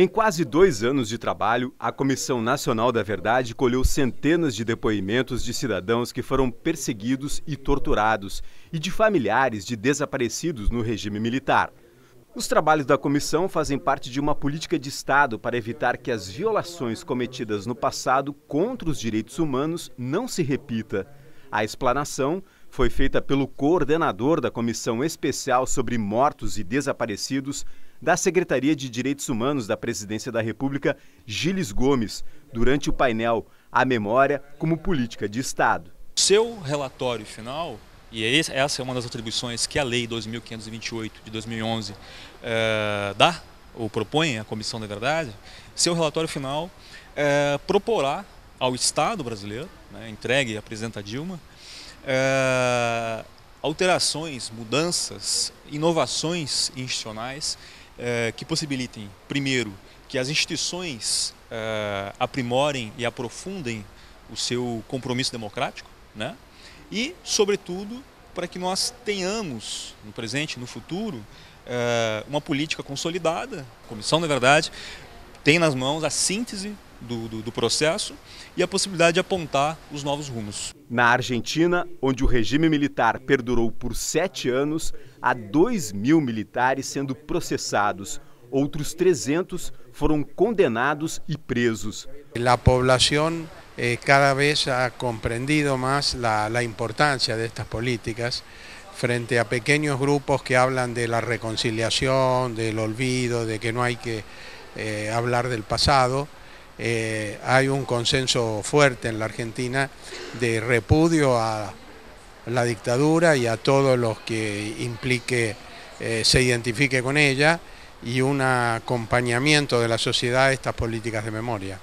Em quase dois anos de trabalho, a Comissão Nacional da Verdade colheu centenas de depoimentos de cidadãos que foram perseguidos e torturados e de familiares de desaparecidos no regime militar. Os trabalhos da comissão fazem parte de uma política de Estado para evitar que as violações cometidas no passado contra os direitos humanos não se repita. A explanação foi feita pelo coordenador da Comissão Especial sobre Mortos e Desaparecidos da Secretaria de Direitos Humanos da Presidência da República, Giles Gomes, durante o painel A Memória como Política de Estado. Seu relatório final, e é essa é uma das atribuições que a Lei 2528 de 2011 eh, dá, ou propõe à Comissão da Verdade, seu relatório final eh, proporá ao Estado brasileiro, né, entregue à presidenta Dilma, eh, alterações, mudanças, inovações institucionais eh, que possibilitem, primeiro, que as instituições eh, aprimorem e aprofundem o seu compromisso democrático, né? e, sobretudo, para que nós tenhamos, no presente, no futuro, uma política consolidada. A comissão, na verdade, tem nas mãos a síntese do, do, do, processo e a possibilidade de apontar os novos rumos. Na Argentina, onde o regime militar perdurou por sete anos, há 2 mil militares sendo processados. Outros 300 foram condenados e presos. A população eh, cada vez ha compreendido mais a importância destas políticas. frente a pequenos grupos que hablan de la reconciliação, del olvido, de que não há que eh, hablar del pasado, Eh, hay un consenso fuerte en la Argentina de repudio a la dictadura y a todos los que implique, eh, se identifique con ella y un acompañamiento de la sociedad a estas políticas de memoria.